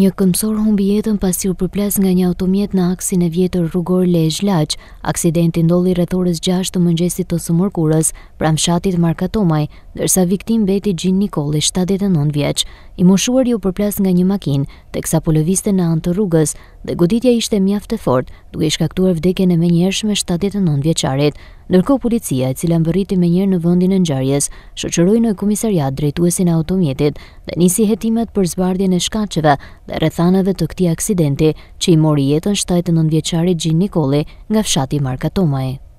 Një këmsor humbi jetën pasi u përplas nga një automjet në aksin e vjetër rrugor Lezh Laq, aksidenti ndolli rreth orës 6 të mëngjesit të së mërkurës, pranë fshatit Markatomaj, ndërsa viktim beti Gjin Nikolli, 79 vjeç. I moshuari u përplas nga një makinë, teksa po lëviste në anë të rrugës, dhe goditja ishte mjaftë e fort, duke i shkaktuar vdekjen e menjëhershme 79 vjeçarit, ndërkohë policia e cila mbërriti menjëherë në vendin e ngjarjes, shoqëroi në komisariat drejtuesin e automjetit dhe nisi hetimet për zbardhjen e shkaqeve dhe rrethanave të këtij aksidenti, që i mori jetën 79 vjeçarit Gjin Nikolli nga fshati Marka Tomaj.